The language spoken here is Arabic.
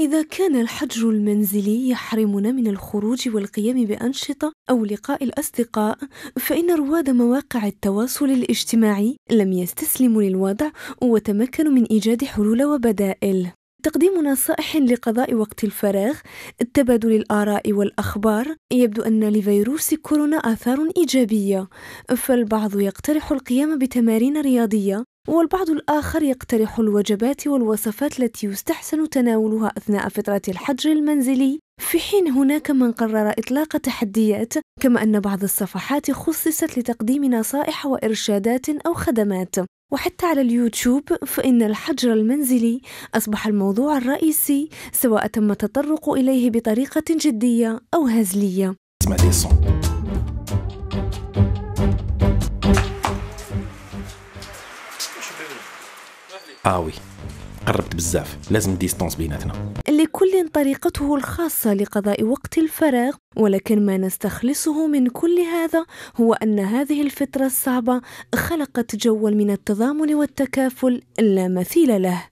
إذا كان الحجر المنزلي يحرمنا من الخروج والقيام بأنشطة أو لقاء الأصدقاء، فإن رواد مواقع التواصل الاجتماعي لم يستسلموا للوضع وتمكنوا من إيجاد حلول وبدائل. تقديم نصائح لقضاء وقت الفراغ، تبادل الآراء والأخبار، يبدو أن لفيروس كورونا آثار إيجابية، فالبعض يقترح القيام بتمارين رياضية والبعض الآخر يقترح الوجبات والوصفات التي يستحسن تناولها أثناء فترة الحجر المنزلي في حين هناك من قرر إطلاق تحديات كما أن بعض الصفحات خصصت لتقديم نصائح وإرشادات أو خدمات وحتى على اليوتيوب فإن الحجر المنزلي أصبح الموضوع الرئيسي سواء تم التطرق إليه بطريقة جدية أو هزلية اه وي قربت بزاف لازم ديستونس بيناتنا لكل طريقته الخاصة لقضاء وقت الفراغ ولكن ما نستخلصه من كل هذا هو أن هذه الفترة الصعبة خلقت جوا من التضامن والتكافل لا مثيل له